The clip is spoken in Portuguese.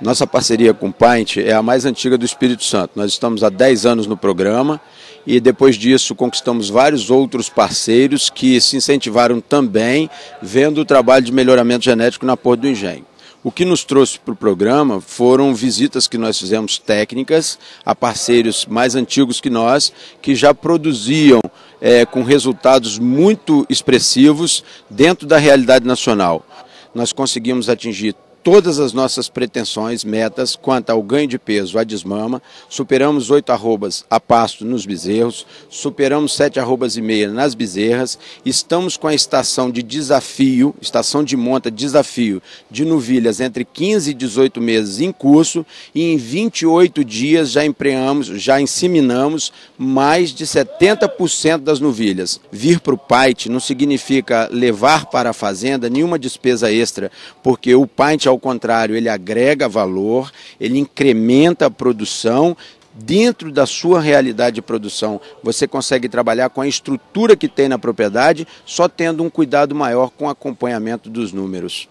Nossa parceria com o Paint é a mais antiga do Espírito Santo. Nós estamos há 10 anos no programa e depois disso conquistamos vários outros parceiros que se incentivaram também vendo o trabalho de melhoramento genético na Porto do Engenho. O que nos trouxe para o programa foram visitas que nós fizemos técnicas a parceiros mais antigos que nós, que já produziam é, com resultados muito expressivos dentro da realidade nacional. Nós conseguimos atingir todas as nossas pretensões, metas quanto ao ganho de peso, a desmama, superamos oito arrobas a pasto nos bezerros, superamos sete arrobas e meia nas bezerras, estamos com a estação de desafio, estação de monta desafio de novilhas entre 15 e 18 meses em curso e em 28 dias já empreamos, já inseminamos mais de 70% das novilhas. Vir para o Paite não significa levar para a fazenda nenhuma despesa extra, porque o é ao contrário, ele agrega valor, ele incrementa a produção, dentro da sua realidade de produção. Você consegue trabalhar com a estrutura que tem na propriedade, só tendo um cuidado maior com o acompanhamento dos números.